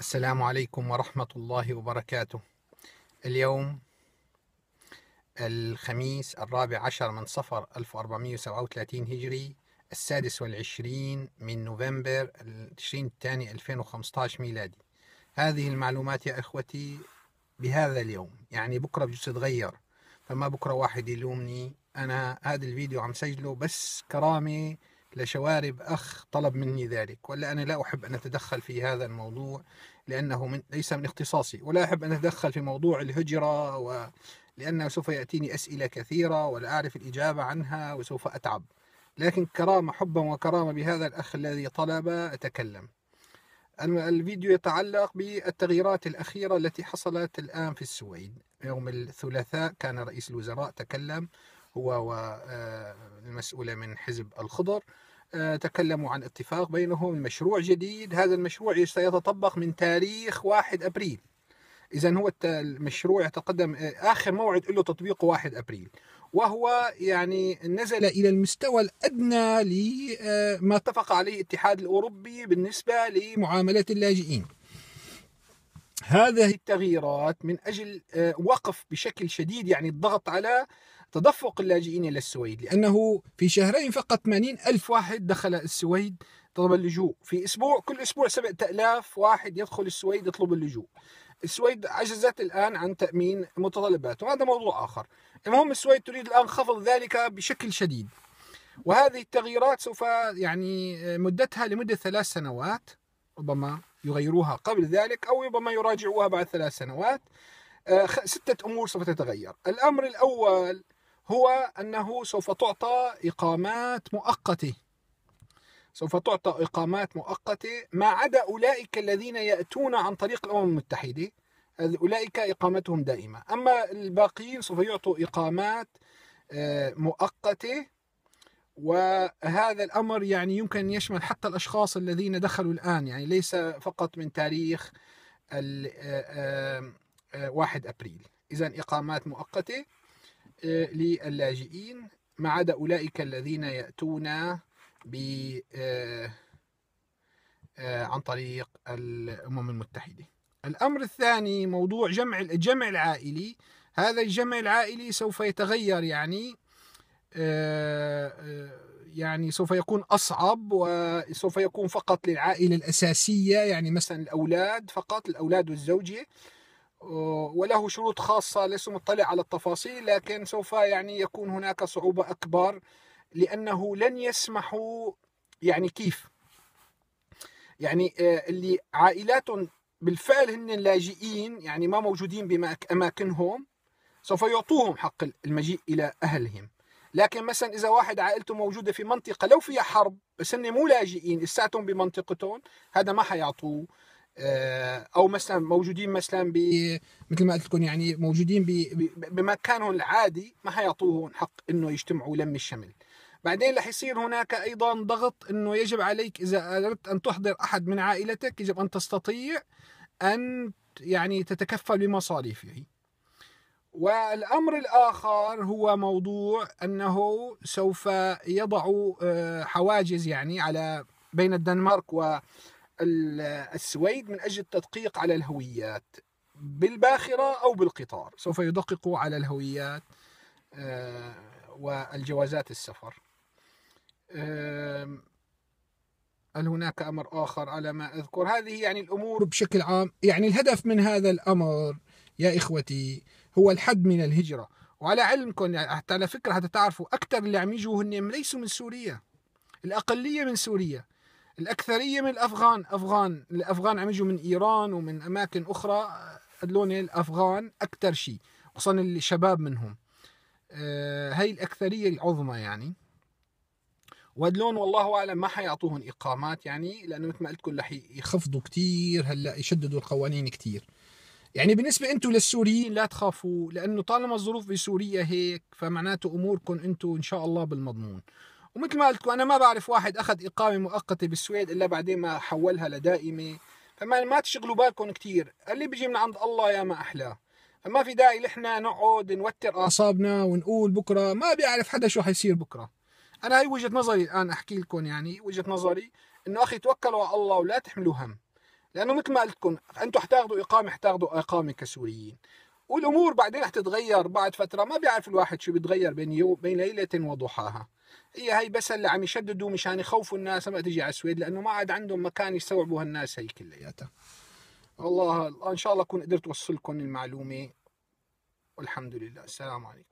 السلام عليكم ورحمة الله وبركاته اليوم الخميس الرابع عشر من صفر 1437 هجري السادس والعشرين من نوفمبر العشرين الثاني 2015 ميلادي هذه المعلومات يا إخوتي بهذا اليوم يعني بكرة بجوز تتغير فما بكرة واحد يلومني أنا هذا الفيديو عم سجله بس كرامة لشوارب أخ طلب مني ذلك ولا أنا لا أحب أن أتدخل في هذا الموضوع لأنه من ليس من اختصاصي ولا أحب أن أتدخل في موضوع الهجرة و لأنه سوف يأتيني أسئلة كثيرة ولا أعرف الإجابة عنها وسوف أتعب لكن كرامة حبا وكرامة بهذا الأخ الذي طلب أتكلم الفيديو يتعلق بالتغييرات الأخيرة التي حصلت الآن في السويد يوم الثلاثاء كان رئيس الوزراء تكلم هو والمسؤولة آه، من حزب الخضر آه، تكلموا عن اتفاق بينهم مشروع جديد هذا المشروع سيتطبق من تاريخ 1 أبريل إذا هو المشروع يتقدم آه، آخر موعد له تطبيقه 1 أبريل وهو يعني نزل إلى المستوى الأدنى لما اتفق عليه الاتحاد الأوروبي بالنسبة لمعاملة اللاجئين هذه التغييرات من اجل آه، وقف بشكل شديد يعني الضغط على تدفق اللاجئين الى السويد لانه في شهرين فقط 80 الف واحد دخل السويد طلب اللجوء في اسبوع كل اسبوع 7000 واحد يدخل السويد يطلب اللجوء السويد عجزت الان عن تامين متطلباته وهذا موضوع اخر المهم السويد تريد الان خفض ذلك بشكل شديد وهذه التغييرات سوف يعني آه، مدتها لمده ثلاث سنوات ربما يغيروها قبل ذلك أو ربما يراجعوها بعد ثلاث سنوات آه، ستة أمور سوف تتغير الأمر الأول هو أنه سوف تعطى إقامات مؤقتة سوف تعطى إقامات مؤقتة ما عدا أولئك الذين يأتون عن طريق الأمم المتحدة أولئك إقامتهم دائمة أما الباقيين سوف يعطوا إقامات آه، مؤقتة وهذا الامر يعني يمكن ان يشمل حتى الاشخاص الذين دخلوا الان يعني ليس فقط من تاريخ 1 آه، آه، آه، ابريل اذا اقامات مؤقته للاجئين ما عدا اولئك الذين ياتون ب عن طريق الامم المتحده الامر الثاني موضوع جمع الجمع العائلي هذا الجمع العائلي سوف يتغير يعني آه، آه، يعني سوف يكون أصعب وسوف يكون فقط للعائلة الأساسية يعني مثلا الأولاد فقط الأولاد والزوجة آه، وله شروط خاصة لست مطلع على التفاصيل لكن سوف يعني يكون هناك صعوبة أكبر لأنه لن يسمحوا يعني كيف يعني اللي عائلات بالفعل هن اللاجئين يعني ما موجودين بأماكنهم سوف يعطوهم حق المجيء إلى أهلهم لكن مثلا اذا واحد عائلته موجوده في منطقه لو فيها حرب بس هن مو لاجئين لساتهم بمنطقتهم هذا ما حيعطوه آه، او مثلا موجودين مثلا ب مثل ما قلت لكم يعني موجودين بمكانهم العادي ما حيعطوهم حق انه يجتمعوا لم الشمل بعدين رح يصير هناك ايضا ضغط انه يجب عليك اذا اردت ان تحضر احد من عائلتك يجب ان تستطيع ان يعني تتكفل بمصاريفه والأمر الآخر هو موضوع أنه سوف يضع آه، حواجز يعني على بين الدنمارك والسويد من أجل التدقيق على الهويات بالباخرة أو بالقطار سوف يدققوا على الهويات آه، والجوازات السفر هل هناك أمر آخر على ما أذكر هذه يعني الأمور بشكل عام يعني الهدف من هذا الأمر يا إخوتي هو الحد من الهجرة وعلى علمكم يعني حتى على فكرة حتى تعرفوا أكثر اللي عم يجوا هن ليسوا من سوريا الأقلية من سوريا الأكثرية من الأفغان أفغان الأفغان عم يجوا من إيران ومن أماكن أخرى هذول الأفغان أكثر شيء خصوصا الشباب منهم آه هاي الأكثرية العظمى يعني ودلون والله اعلم ما حيعطوهم اقامات يعني لانه مثل ما قلت لكم رح يخفضوا كثير هلا يشددوا القوانين كثير يعني بالنسبة أنتم للسوريين لا تخافوا لأنه طالما الظروف بسوريا هيك فمعناته أموركم أنتم إن شاء الله بالمضمون ومثل ما قلت أنا ما بعرف واحد أخذ إقامة مؤقتة بالسويد إلا بعدين ما حولها لدائمة فما ما تشغلوا بالكم كثير اللي بيجي من عند الله يا ما أحلاه ما في داعي نحن نقعد نوتر أعصابنا ونقول بكرة ما بيعرف حدا شو حيصير بكرة أنا هي وجهة نظري الآن أحكي لكم يعني وجهة نظري إنه أخي توكلوا على الله ولا تحملوا هم لانه مثل ما قلت لكم انتم حتاخذوا اقامه حتاخذوا اقامه كسوريين والامور بعدين رح تتغير بعد فتره ما بيعرف الواحد شو بيتغير بين يوم بين ليله وضحاها هي هي بس اللي عم يشددوا مشان يخوفوا الناس ما تجي على السويد لانه ما عاد عندهم مكان يستوعبوا هالناس هي كلياتها والله ان شاء الله اكون قدرت اوصل لكم المعلومه والحمد لله السلام عليكم